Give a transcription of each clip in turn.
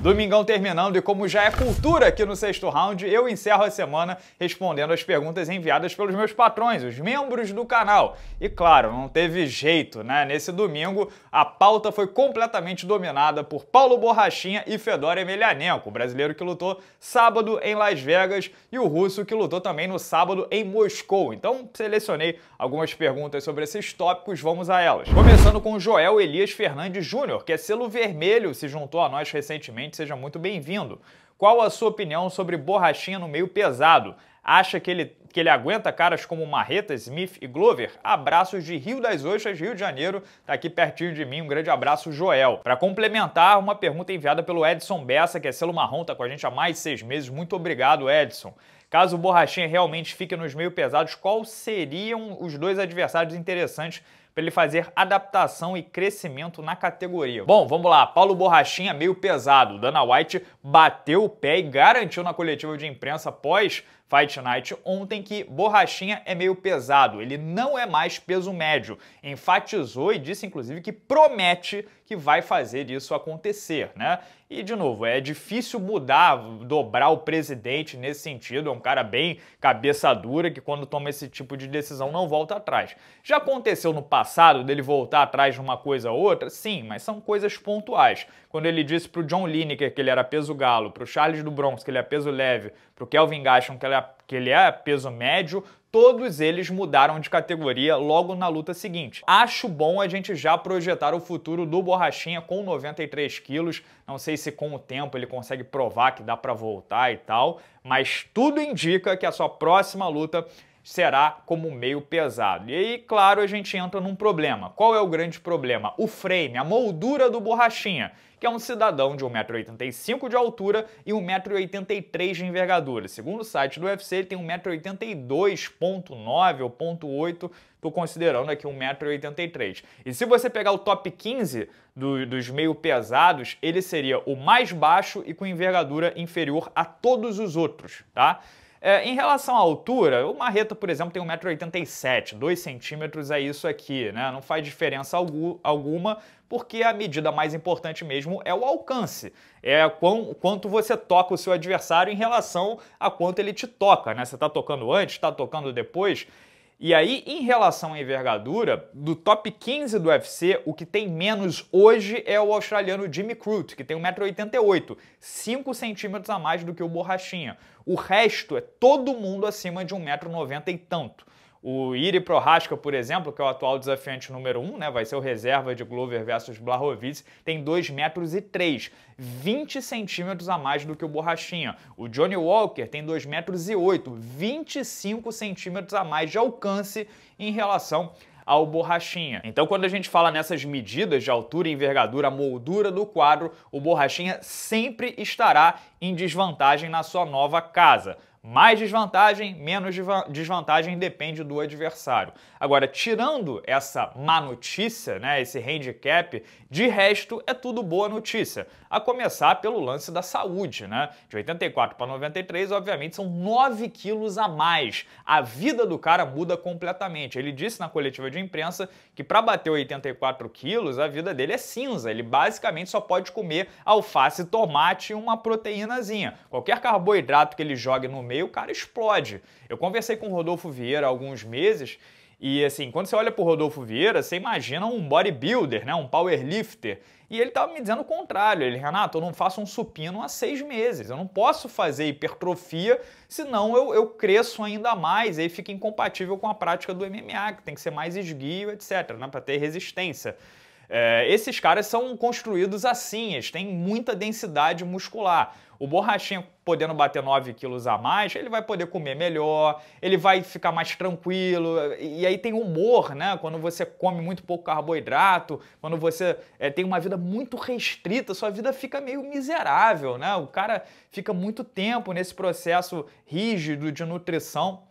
Domingão terminando e como já é cultura aqui no sexto round, eu encerro a semana respondendo as perguntas enviadas pelos meus patrões, os membros do canal. E claro, não teve jeito, né? Nesse domingo, a pauta foi completamente dominada por Paulo Borrachinha e Fedor Emelianenko, o brasileiro que lutou sábado em Las Vegas e o russo que lutou também no sábado em Moscou. Então, selecionei algumas perguntas sobre esses tópicos, vamos a elas. Começando com Joel Elias Fernandes Júnior, que é selo vermelho, se juntou a nós recentemente seja muito bem-vindo. Qual a sua opinião sobre borrachinha no meio pesado? Acha que ele, que ele aguenta caras como Marreta, Smith e Glover? Abraços de Rio das Ostras, Rio de Janeiro, tá aqui pertinho de mim. Um grande abraço, Joel. Para complementar, uma pergunta enviada pelo Edson Bessa, que é selo marrom, tá com a gente há mais de seis meses. Muito obrigado, Edson. Caso o Borrachinha realmente fique nos meio pesados, qual seriam os dois adversários interessantes para ele fazer adaptação e crescimento na categoria. Bom, vamos lá. Paulo Borrachinha meio pesado. Dana White bateu o pé e garantiu na coletiva de imprensa pós Fight Night ontem que Borrachinha é meio pesado, ele não é mais peso médio. Enfatizou e disse inclusive que promete que vai fazer isso acontecer, né? E de novo, é difícil mudar, dobrar o presidente nesse sentido, é um cara bem cabeça dura que quando toma esse tipo de decisão não volta atrás. Já aconteceu no passado passado, dele voltar atrás de uma coisa ou outra, sim, mas são coisas pontuais. Quando ele disse para o John Lineker que ele era peso galo, para o Charles do Bronx que ele é peso leve, para o Kelvin Gaston que ele, é, que ele é peso médio, todos eles mudaram de categoria logo na luta seguinte. Acho bom a gente já projetar o futuro do Borrachinha com 93 quilos. Não sei se com o tempo ele consegue provar que dá para voltar e tal, mas tudo indica que a sua próxima luta será como meio pesado. E aí, claro, a gente entra num problema. Qual é o grande problema? O frame, a moldura do borrachinha, que é um cidadão de 1,85m de altura e 1,83m de envergadura. Segundo o site do UFC, ele tem 1,82m.9 ou 0,8m, estou considerando aqui 1,83m. E se você pegar o top 15 do, dos meio pesados, ele seria o mais baixo e com envergadura inferior a todos os outros, tá? É, em relação à altura, o Marreta, por exemplo, tem 1,87m, 2 centímetros é isso aqui, né? Não faz diferença alguma, porque a medida mais importante mesmo é o alcance. É quão, quanto você toca o seu adversário em relação a quanto ele te toca, né? Você está tocando antes, está tocando depois. E aí, em relação à envergadura, do top 15 do UFC, o que tem menos hoje é o australiano Jimmy Crute, que tem 1,88m, 5 centímetros a mais do que o Borrachinha. O resto é todo mundo acima de 1,90m e tanto. O Iri Prohaska, por exemplo, que é o atual desafiante número 1, um, né, vai ser o reserva de Glover versus Blahovic, tem 2,03m, 20 centímetros a mais do que o Borrachinha. O Johnny Walker tem 2,08m, 25 centímetros a mais de alcance em relação ao borrachinha. Então, quando a gente fala nessas medidas de altura envergadura, moldura do quadro, o borrachinha sempre estará em desvantagem na sua nova casa. Mais desvantagem, menos desvantagem depende do adversário. Agora, tirando essa má notícia, né, esse handicap, de resto é tudo boa notícia. A começar pelo lance da saúde, né? De 84 para 93, obviamente, são 9 quilos a mais. A vida do cara muda completamente. Ele disse na coletiva de imprensa que para bater 84 quilos, a vida dele é cinza. Ele basicamente só pode comer alface, tomate e uma proteínazinha. Qualquer carboidrato que ele jogue no meio, o cara explode. Eu conversei com o Rodolfo Vieira há alguns meses e assim, quando você olha pro Rodolfo Vieira, você imagina um bodybuilder, né? Um powerlifter. E ele estava me dizendo o contrário. Ele, Renato, eu não faço um supino há seis meses. Eu não posso fazer hipertrofia, senão eu, eu cresço ainda mais. E aí fica incompatível com a prática do MMA, que tem que ser mais esguio, etc., né? Para ter resistência. É, esses caras são construídos assim, eles têm muita densidade muscular. O borrachinho podendo bater 9 quilos a mais, ele vai poder comer melhor, ele vai ficar mais tranquilo. E aí tem humor, né? Quando você come muito pouco carboidrato, quando você é, tem uma vida muito restrita, sua vida fica meio miserável, né? O cara fica muito tempo nesse processo rígido de nutrição,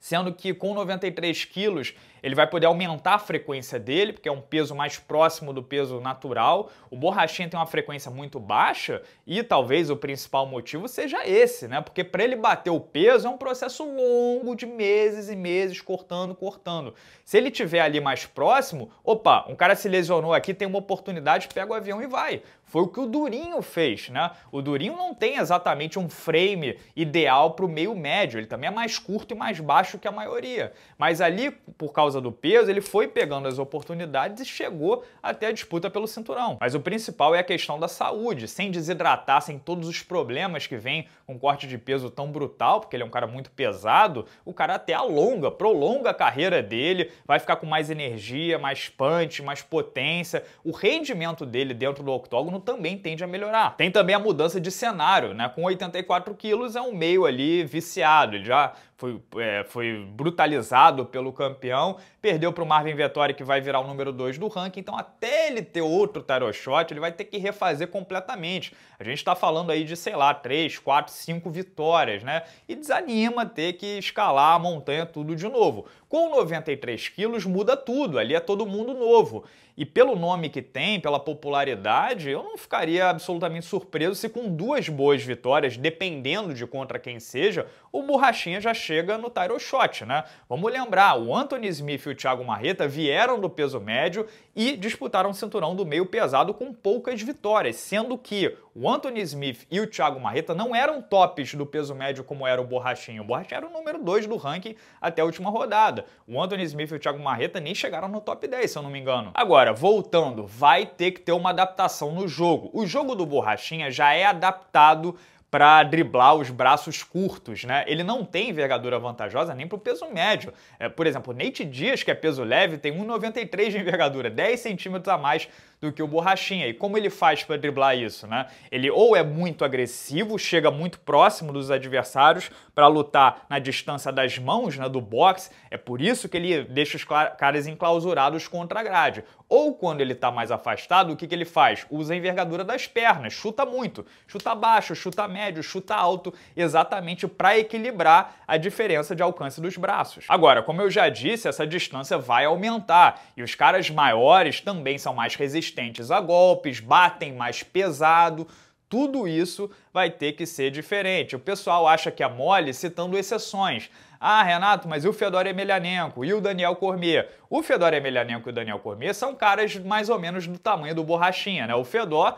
sendo que com 93 quilos ele vai poder aumentar a frequência dele, porque é um peso mais próximo do peso natural. O borrachinha tem uma frequência muito baixa e talvez o principal motivo seja esse, né? Porque para ele bater o peso é um processo longo de meses e meses cortando, cortando. Se ele tiver ali mais próximo, opa, um cara se lesionou aqui, tem uma oportunidade, pega o avião e vai. Foi o que o Durinho fez, né? O Durinho não tem exatamente um frame ideal para o meio médio, ele também é mais curto e mais baixo que a maioria. Mas ali, por causa do peso, ele foi pegando as oportunidades e chegou até a disputa pelo cinturão. Mas o principal é a questão da saúde, sem desidratar, sem todos os problemas que vem com um corte de peso tão brutal, porque ele é um cara muito pesado, o cara até alonga, prolonga a carreira dele, vai ficar com mais energia, mais punch, mais potência. O rendimento dele dentro do octógono também tende a melhorar. Tem também a mudança de cenário, né? Com 84 quilos é um meio ali viciado, ele já foi, é, foi brutalizado pelo campeão, perdeu para o Marvin Vettori, que vai virar o número 2 do ranking, então até ele ter outro tarot shot, ele vai ter que refazer completamente. A gente está falando aí de, sei lá, 3, 4, 5 vitórias, né? E desanima ter que escalar a montanha tudo de novo. Com 93 quilos muda tudo, ali é todo mundo novo. E pelo nome que tem, pela popularidade, eu não ficaria absolutamente surpreso se com duas boas vitórias, dependendo de contra quem seja, o Borrachinha já chega no title shot, né? Vamos lembrar, o Anthony Smith e o Thiago Marreta vieram do peso médio e disputaram o cinturão do meio pesado com poucas vitórias, sendo que o Anthony Smith e o Thiago Marreta não eram tops do peso médio como era o Borrachinha. O Borrachinha era o número 2 do ranking até a última rodada. O Anthony Smith e o Thiago Marreta nem chegaram no top 10, se eu não me engano. Agora, voltando, vai ter que ter uma adaptação no jogo. O jogo do Borrachinha já é adaptado para driblar os braços curtos, né? Ele não tem envergadura vantajosa nem para o peso médio. É, por exemplo, Nate Dias, que é peso leve, tem 1,93 de envergadura, 10 centímetros a mais do que o Borrachinha. E como ele faz para driblar isso, né? Ele ou é muito agressivo, chega muito próximo dos adversários para lutar na distância das mãos, né, do boxe. É por isso que ele deixa os caras enclausurados contra a grade. Ou quando ele está mais afastado, o que, que ele faz? Usa a envergadura das pernas, chuta muito, chuta baixo, chuta médio médio, chuta alto, exatamente para equilibrar a diferença de alcance dos braços. Agora, como eu já disse, essa distância vai aumentar e os caras maiores também são mais resistentes a golpes, batem mais pesado, tudo isso vai ter que ser diferente. O pessoal acha que é mole citando exceções. Ah, Renato, mas e o Fedor Emelianenko e o Daniel Cormier? O Fedor Emelianenko e o Daniel Cormier são caras mais ou menos do tamanho do Borrachinha, né? O Fedor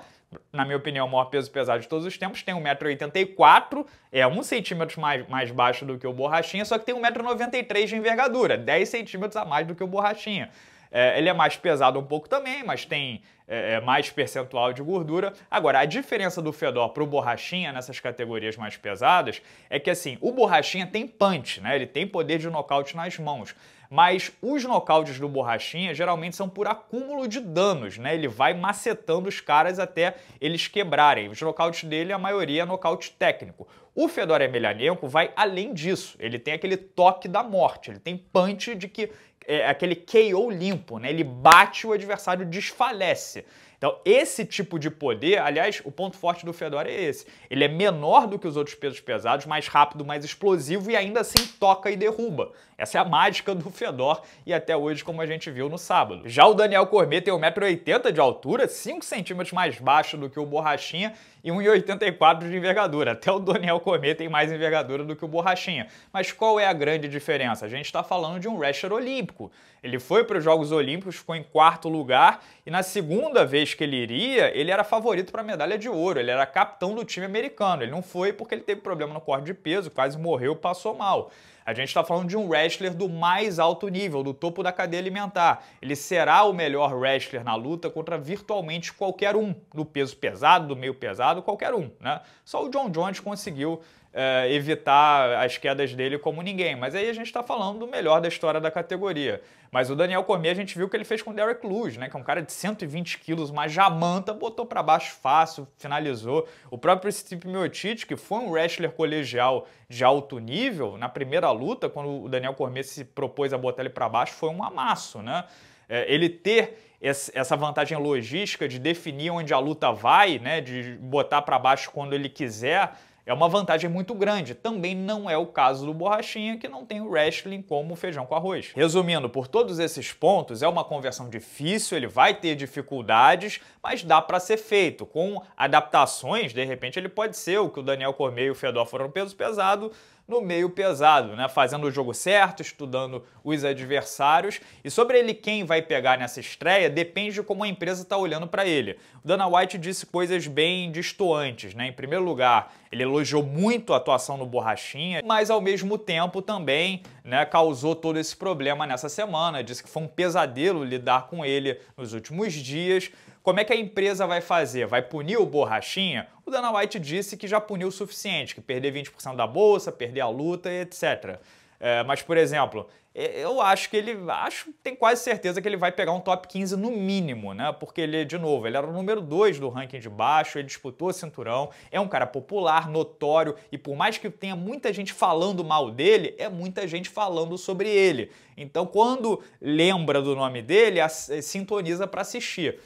na minha opinião, o maior peso pesado de todos os tempos, tem 1,84m, é 1 centímetro mais, mais baixo do que o Borrachinha, só que tem 1,93m de envergadura, 10 centímetros a mais do que o Borrachinha. É, ele é mais pesado um pouco também, mas tem é, é mais percentual de gordura. Agora, a diferença do Fedor para o Borrachinha nessas categorias mais pesadas é que, assim, o Borrachinha tem punch, né? Ele tem poder de nocaute nas mãos mas os nocautes do Borrachinha geralmente são por acúmulo de danos, né? Ele vai macetando os caras até eles quebrarem. Os nocautes dele, a maioria é nocaute técnico. O Fedor Emelianenko vai além disso. Ele tem aquele toque da morte, ele tem punch de que é aquele KO limpo, né? Ele bate o adversário desfalece. Então, esse tipo de poder, aliás, o ponto forte do Fedora é esse. Ele é menor do que os outros pesos pesados, mais rápido, mais explosivo e ainda assim toca e derruba. Essa é a mágica do Fedor e até hoje, como a gente viu no sábado. Já o Daniel Cormier tem 1,80m de altura, 5 centímetros mais baixo do que o Borrachinha e 1,84 de envergadura. Até o Daniel Comet tem mais envergadura do que o Borrachinha. Mas qual é a grande diferença? A gente está falando de um wrestler olímpico. Ele foi para os Jogos Olímpicos, ficou em quarto lugar e na segunda vez que ele iria, ele era favorito para a medalha de ouro. Ele era capitão do time americano. Ele não foi porque ele teve problema no corte de peso, quase morreu, passou mal. A gente está falando de um wrestler do mais alto nível, do topo da cadeia alimentar. Ele será o melhor wrestler na luta contra virtualmente qualquer um, do peso pesado, do meio pesado, qualquer um. Né? Só o John Jones conseguiu é, evitar as quedas dele como ninguém. Mas aí a gente está falando do melhor da história da categoria. Mas o Daniel Cormier, a gente viu o que ele fez com o Derek Luz, né? Que é um cara de 120 quilos, uma jamanta, botou para baixo fácil, finalizou. O próprio Stipe Miocic, que foi um wrestler colegial de alto nível, na primeira luta, quando o Daniel Cormier se propôs a botar ele para baixo, foi um amasso, né? É, ele ter essa vantagem logística de definir onde a luta vai, né, de botar para baixo quando ele quiser, é uma vantagem muito grande. Também não é o caso do Borrachinha, que não tem o wrestling como feijão com arroz. Resumindo, por todos esses pontos, é uma conversão difícil, ele vai ter dificuldades, mas dá para ser feito. Com adaptações, de repente, ele pode ser o que o Daniel Cormier e o Fedor foram peso pesado, no meio pesado, né? fazendo o jogo certo, estudando os adversários. E sobre ele quem vai pegar nessa estreia, depende de como a empresa está olhando para ele. O Dana White disse coisas bem distoantes. Né? Em primeiro lugar, ele elogiou muito a atuação no Borrachinha, mas ao mesmo tempo também né, causou todo esse problema nessa semana. Disse que foi um pesadelo lidar com ele nos últimos dias. Como é que a empresa vai fazer? Vai punir o borrachinha? O Dana White disse que já puniu o suficiente, que perder 20% da bolsa, perder a luta, etc. É, mas, por exemplo, eu acho que ele. Acho, tenho quase certeza que ele vai pegar um top 15 no mínimo, né? Porque ele, de novo, ele era o número 2 do ranking de baixo, ele disputou o cinturão, é um cara popular, notório, e por mais que tenha muita gente falando mal dele, é muita gente falando sobre ele. Então, quando lembra do nome dele, eh, sintoniza para assistir.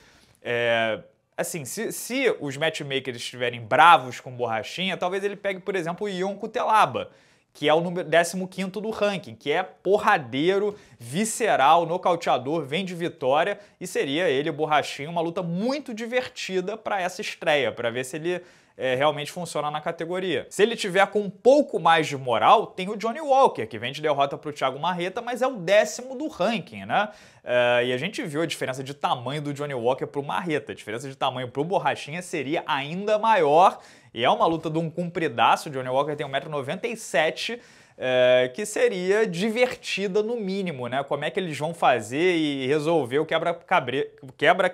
É, assim, se, se os matchmakers estiverem bravos com borrachinha, talvez ele pegue, por exemplo, o Ion Cutelaba que é o número 15 do ranking, que é porradeiro, visceral, nocauteador, vem de vitória e seria ele, Borrachinho, uma luta muito divertida para essa estreia, para ver se ele é, realmente funciona na categoria. Se ele tiver com um pouco mais de moral, tem o Johnny Walker, que vem de derrota para o Thiago Marreta, mas é o décimo do ranking, né? Uh, e a gente viu a diferença de tamanho do Johnny Walker para o Marreta. A diferença de tamanho para o Borrachinha seria ainda maior e é uma luta de um cumpridaço. Johnny Walker tem 1,97m. É, que seria divertida no mínimo, né? Como é que eles vão fazer e resolver o quebra-cabeça quebra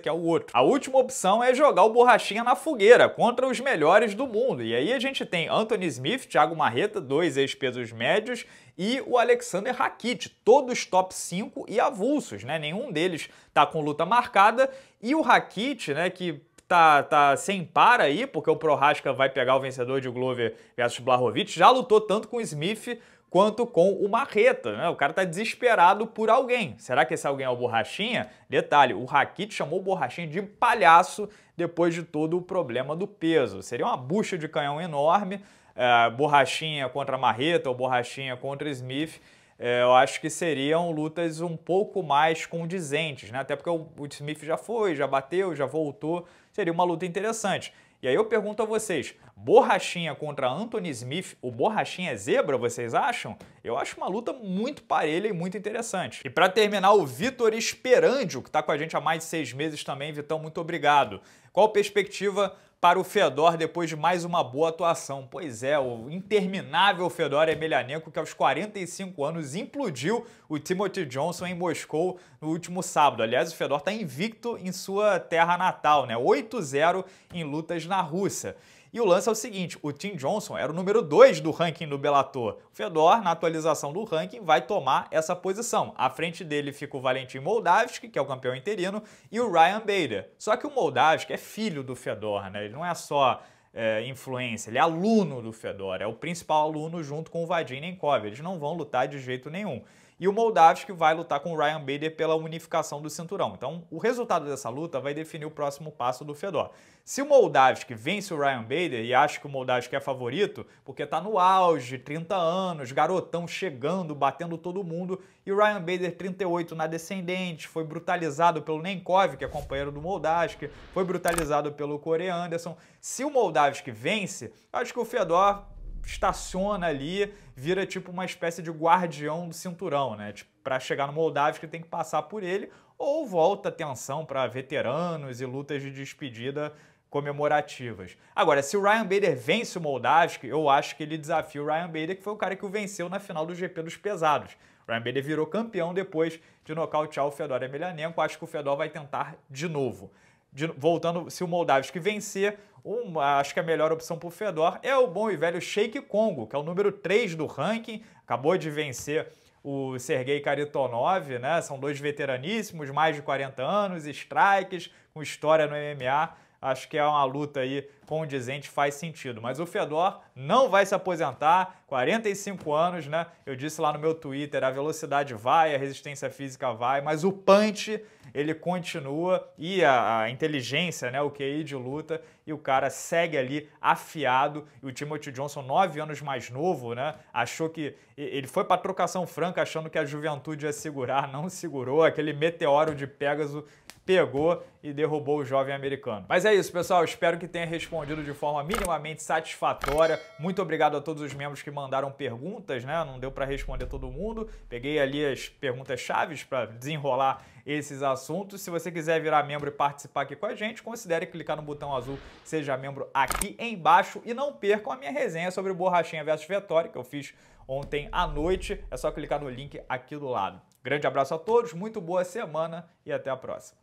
que é o outro. A última opção é jogar o Borrachinha na fogueira contra os melhores do mundo. E aí a gente tem Anthony Smith, Thiago Marreta, dois ex-pesos médios, e o Alexander Rakit, todos top 5 e avulsos, né? Nenhum deles tá com luta marcada. E o Rakit, né, que tá, tá sem par aí, porque o Prohaska vai pegar o vencedor de Glover versus Blahovic. Já lutou tanto com o Smith quanto com o Marreta, né? O cara tá desesperado por alguém. Será que esse alguém é o Borrachinha? Detalhe, o Rakit chamou o Borrachinha de palhaço depois de todo o problema do peso. Seria uma bucha de canhão enorme, é, Borrachinha contra Marreta ou Borrachinha contra Smith é, eu acho que seriam lutas um pouco mais condizentes, né? Até porque o, Smith já foi, já bateu, já voltou seria uma luta interessante. E aí eu pergunto a vocês, Borrachinha contra Anthony Smith, o Borrachinha é zebra, vocês acham? Eu acho uma luta muito parelha e muito interessante. E para terminar, o Vitor Esperandio, que está com a gente há mais de seis meses também. Vitão, muito obrigado. Qual perspectiva para o Fedor depois de mais uma boa atuação. Pois é, o interminável Fedor Emelianenko, que aos 45 anos implodiu o Timothy Johnson em Moscou no último sábado. Aliás, o Fedor está invicto em sua terra natal, né? 8-0 em lutas na Rússia. E o lance é o seguinte, o Tim Johnson era o número 2 do ranking do Bellator. O Fedor, na atualização do ranking, vai tomar essa posição. À frente dele fica o Valentim Moldavski, que é o campeão interino, e o Ryan Bader. Só que o Moldavski é filho do Fedor, né? Ele não é só é, influência, ele é aluno do Fedor, é o principal aluno junto com o Vadim Nenkov. Eles não vão lutar de jeito nenhum e o Moldavski vai lutar com o Ryan Bader pela unificação do cinturão. Então, o resultado dessa luta vai definir o próximo passo do Fedor. Se o Moldavski vence o Ryan Bader e acha que o Moldavski é favorito, porque está no auge, 30 anos, garotão chegando, batendo todo mundo, e o Ryan Bader 38 na descendente, foi brutalizado pelo Nenkov, que é companheiro do Moldavski, foi brutalizado pelo Corey Anderson. Se o Moldavski vence, acho que o Fedor estaciona ali, vira tipo uma espécie de guardião do cinturão, né? Tipo, para chegar no Moldávia que tem que passar por ele, ou volta atenção para veteranos e lutas de despedida comemorativas. Agora, se o Ryan Bader vence o Moldavski, eu acho que ele desafia o Ryan Bader, que foi o cara que o venceu na final do GP dos pesados. O Ryan Bader virou campeão depois de nocautear o Fedor Emelianenko. Acho que o Fedor vai tentar de novo. De, voltando, se o Moldavski vencer, uma, acho que a melhor opção para o Fedor é o bom e velho Shake Congo, que é o número 3 do ranking, acabou de vencer o Sergei Karitonov, né? São dois veteraníssimos, mais de 40 anos, strikes, com história no MMA. Acho que é uma luta aí condizente, faz sentido. Mas o Fedor não vai se aposentar, 45 anos, né? Eu disse lá no meu Twitter, a velocidade vai, a resistência física vai, mas o punch ele continua e a, a inteligência, né, o QI de luta, e o cara segue ali afiado. E o Timothy Johnson, nove anos mais novo, né, achou que ele foi para trocação franca achando que a juventude ia segurar, não segurou. Aquele meteoro de Pégaso pegou e derrubou o jovem americano. Mas é isso, pessoal. Espero que tenha respondido de forma minimamente satisfatória. Muito obrigado a todos os membros que mandaram perguntas, né? Não deu para responder todo mundo. Peguei ali as perguntas chaves para desenrolar esses assuntos. Se você quiser virar membro e participar aqui com a gente, considere clicar no botão azul Seja Membro aqui embaixo e não percam a minha resenha sobre Borrachinha versus Vettori, que eu fiz ontem à noite. É só clicar no link aqui do lado. Grande abraço a todos, muito boa semana e até a próxima.